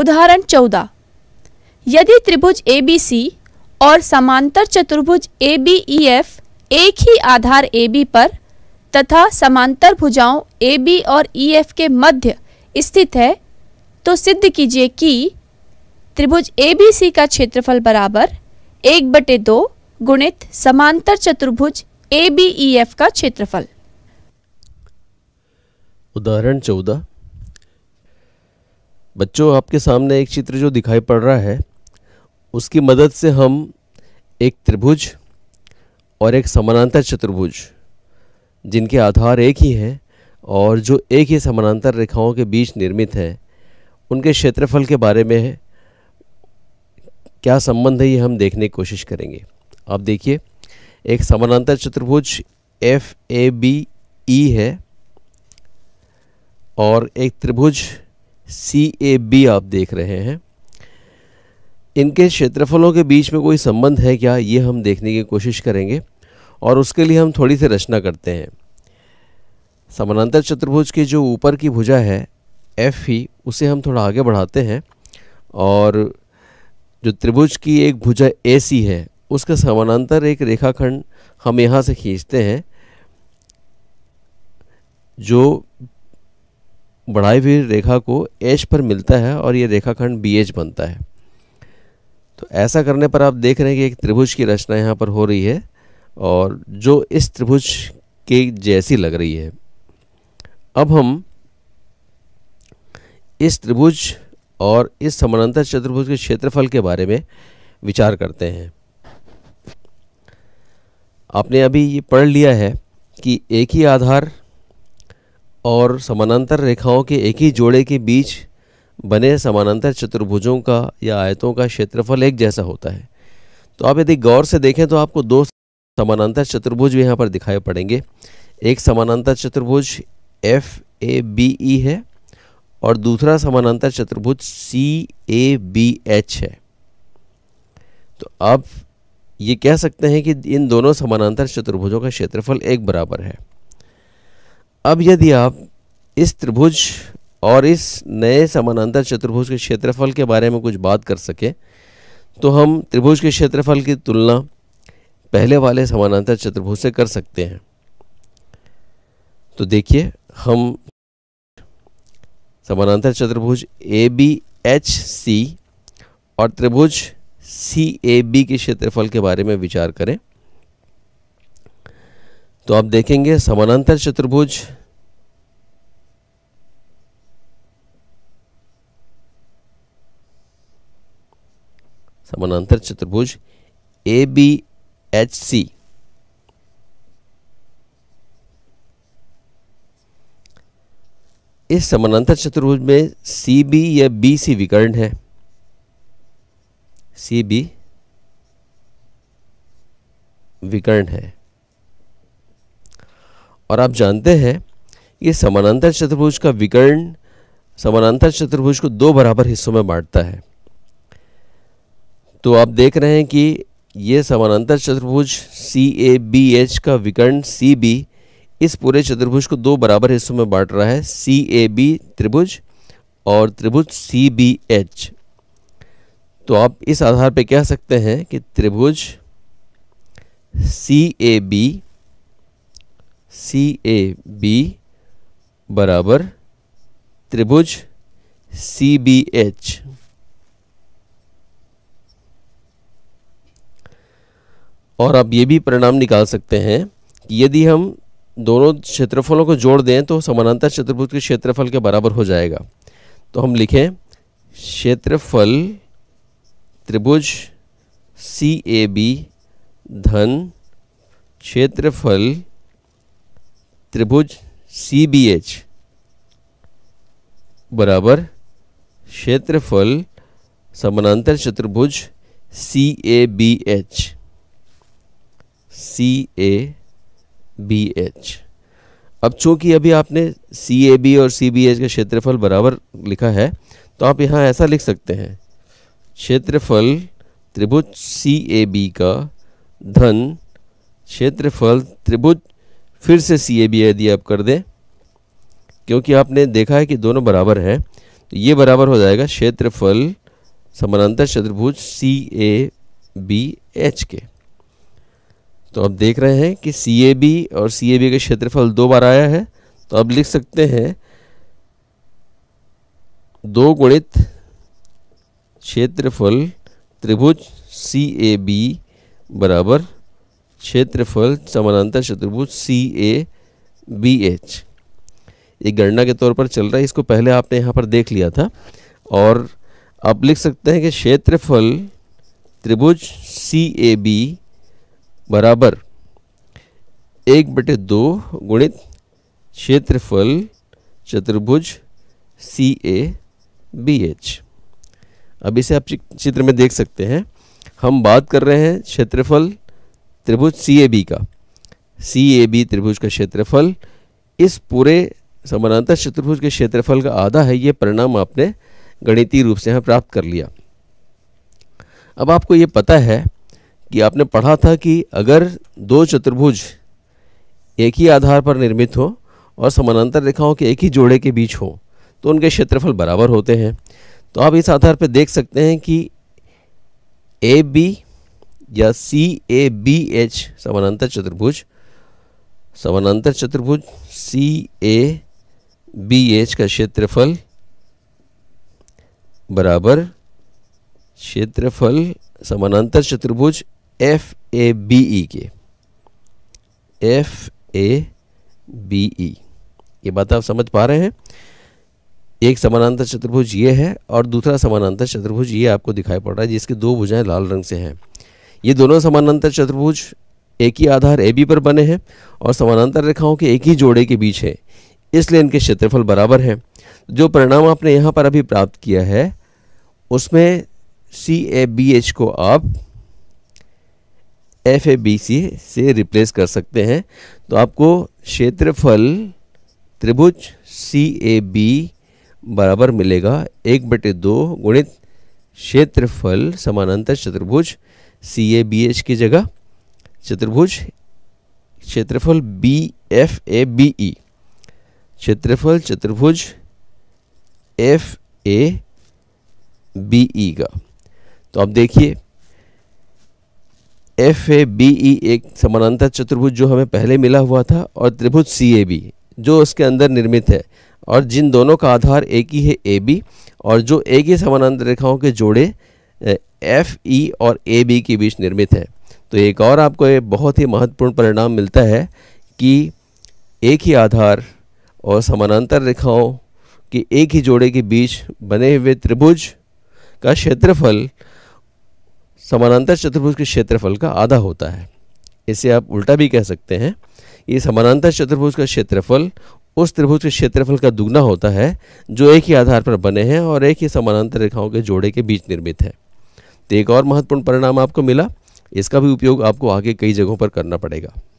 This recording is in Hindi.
उदाहरण चौदह यदि त्रिभुज ए बी सी और समांतर चतुर्भुज ए बी ई एफ एक ही आधार ए बी पर तथा समांतर भुजाओं ए बी और ई e एफ के मध्य स्थित है तो सिद्ध कीजिए कि त्रिभुज ए बी सी का क्षेत्रफल बराबर एक बटे दो गुणित समांतर चतुर्भुज ए बी ई एफ का क्षेत्रफल उदाहरण चौदह बच्चों आपके सामने एक चित्र जो दिखाई पड़ रहा है उसकी मदद से हम एक त्रिभुज और एक समानांतर चतुर्भुज जिनके आधार एक ही हैं और जो एक ही समानांतर रेखाओं के बीच निर्मित हैं उनके क्षेत्रफल के बारे में है क्या संबंध है ये हम देखने की कोशिश करेंगे आप देखिए एक समानांतर चतुर्भुज एफ ए बी ई है और एक त्रिभुज सी ए बी आप देख रहे हैं इनके क्षेत्रफलों के बीच में कोई संबंध है क्या ये हम देखने की कोशिश करेंगे और उसके लिए हम थोड़ी सी रचना करते हैं समानांतर चतुर्भुज की जो ऊपर की भुजा है एफ ही उसे हम थोड़ा आगे बढ़ाते हैं और जो त्रिभुज की एक भुजा ए सी है उसका समानांतर एक रेखाखंड हम यहाँ से खींचते हैं जो बढ़ाई हुई रेखा को एच पर मिलता है और ये रेखाखंड बी एच बनता है तो ऐसा करने पर आप देख रहे हैं कि एक त्रिभुज की रचना यहाँ पर हो रही है और जो इस त्रिभुज के जैसी लग रही है अब हम इस त्रिभुज और इस समानांतर चतुर्भुज के क्षेत्रफल के बारे में विचार करते हैं आपने अभी ये पढ़ लिया है कि एक ही आधार और समानांतर रेखाओं के एक ही जोड़े के बीच बने समानांतर चतुर्भुजों का या आयतों का क्षेत्रफल एक जैसा होता है तो आप यदि गौर से देखें तो आपको दो समानांतर चतुर्भुज यहाँ पर दिखाई पड़ेंगे एक समानांतर चतुर्भुज एफ ए बी ई है और दूसरा समानांतर चतुर्भुज सी ए बी एच है तो आप ये कह सकते हैं कि इन दोनों समानांतर चतुर्भुजों का क्षेत्रफल एक बराबर है अब यदि आप इस त्रिभुज और इस नए समानांतर चतुर्भुज के क्षेत्रफल के बारे में कुछ बात कर सकें तो हम त्रिभुज के क्षेत्रफल की तुलना पहले वाले समानांतर चतुर्भुज से कर सकते हैं तो देखिए हम समानांतर चतुर्भुज ए बी एच सी और त्रिभुज सी ए बी के क्षेत्रफल के बारे में विचार करें तो आप देखेंगे समानांतर चतुर्भुज समानांतर चतुर्भुज ए बी एच सी इस समानांतर चतुर्भुज में सी बी या बी सी विकर्ण है सी बी विकर्ण है और आप जानते हैं ये समानांतर चतुर्भुज का विकर्ण समानांतर चतुर्भुज को दो बराबर हिस्सों में बांटता है तो आप देख रहे हैं कि ये समानांतर चतुर्भुज सी ए बी एच का विकर्ण सी बी इस पूरे चतुर्भुज को दो बराबर हिस्सों में बांट रहा है सी ए बी त्रिभुज और त्रिभुज सी बी एच तो आप इस आधार पर कह सकते हैं कि त्रिभुज सी A B C A B बराबर त्रिभुज सी बी एच और आप ये भी परिणाम निकाल सकते हैं कि यदि हम दोनों क्षेत्रफलों को जोड़ दें तो समानांतर चतुर्भुज के क्षेत्रफल के बराबर हो जाएगा तो हम लिखें क्षेत्रफल त्रिभुज सी ए बी धन क्षेत्रफल त्रिभुज सी बी एच बराबर क्षेत्रफल समानांतर चतुर्भुज C A B H C A B H अब चूंकि अभी आपने सी ए बी और सी बी एच का क्षेत्रफल बराबर लिखा है तो आप यहाँ ऐसा लिख सकते हैं क्षेत्रफल त्रिभुज सी ए बी का धन क्षेत्रफल त्रिभुज फिर से सी ए बी यदि आप कर दें क्योंकि आपने देखा है कि दोनों बराबर हैं तो ये बराबर हो जाएगा क्षेत्रफल समानांतर चतुर्भुज सी ए बी एच के तो आप देख रहे हैं कि सी ए बी और सी ए बी का क्षेत्रफल दो बार आया है तो आप लिख सकते हैं दो गुणित क्षेत्रफल त्रिभुज सी ए बी बराबर क्षेत्रफल समानांतर चतुर्भुज सी ए बी एच ये गणना के तौर पर चल रहा है इसको पहले आपने यहाँ पर देख लिया था और आप लिख सकते हैं कि क्षेत्रफल त्रिभुज सी ए बी बराबर एक बटे दो गुणित क्षेत्रफल चतुर्भुज सी ए बी एच अब इसे आप चित्र में देख सकते हैं हम बात कर रहे हैं क्षेत्रफल त्रिभुज सी ए बी का सी ए बी त्रिभुज का क्षेत्रफल इस पूरे समानांतर चतुर्भुज के क्षेत्रफल का आधा है ये परिणाम आपने गणितीय रूप से यहाँ प्राप्त कर लिया अब आपको ये पता है कि आपने पढ़ा था कि अगर दो चतुर्भुज एक ही आधार पर निर्मित हो और समानांतर रेखाओं के एक ही जोड़े के बीच हो तो उनके क्षेत्रफल बराबर होते हैं तो आप इस आधार पर देख सकते हैं कि ए बी या सी ए बी एच समानांतर चतुर्भुज समानांतर चतुर्भुज सी ए बी एच का क्षेत्रफल बराबर क्षेत्रफल समानांतर चतुर्भुज एफ ए बी ई के एफ ए बी ई ये बात आप समझ पा रहे हैं एक समानांतर चतुर्भुज ये है और दूसरा समानांतर चतुर्भुज ये आपको दिखाई पड़ रहा है जिसके दो भुजाएं लाल रंग से हैं ये दोनों समानांतर चतुर्भुज एक ही आधार ए बी पर बने हैं और समानांतर रेखाओं के एक ही जोड़े के बीच है इसलिए इनके क्षेत्रफल बराबर हैं जो परिणाम आपने यहाँ पर अभी प्राप्त किया है उसमें सी ए बी एच को आप एफ ए बी सी से रिप्लेस कर सकते हैं तो आपको क्षेत्रफल त्रिभुज सी ए बी बराबर मिलेगा एक बटे दो गुणित क्षेत्रफल समानांतर चतुर्भुज सी ए बी एच की जगह चतुर्भुज क्षेत्रफल B F A B E क्षेत्रफल चतुर्भुज एफ ए बी ई का तो आप देखिए एफ ए बी ई एक समानांतर चतुर्भुज जो हमें पहले मिला हुआ था और त्रिभुज सी ए बी जो उसके अंदर निर्मित है और जिन दोनों का आधार एक ही है ए बी और जो एक ही समानांतर रेखाओं के जोड़े एफ ई e और ए बी के बीच निर्मित है तो एक और आपको एक बहुत ही महत्वपूर्ण परिणाम मिलता है कि एक ही आधार और समानांतर रेखाओं के एक ही जोड़े के बीच बने हुए त्रिभुज का क्षेत्रफल समानांतर चतुर्भुज के क्षेत्रफल का आधा होता है इसे आप उल्टा भी कह सकते हैं ये समानांतर चतुर्भुज का क्षेत्रफल उस त्रिभुज के क्षेत्रफल का दुगना होता है जो एक ही आधार पर बने हैं और एक ही समानांतर रेखाओं के जोड़े के बीच निर्मित है तो एक और महत्वपूर्ण परिणाम आपको मिला इसका भी उपयोग आपको आगे कई जगहों पर करना पड़ेगा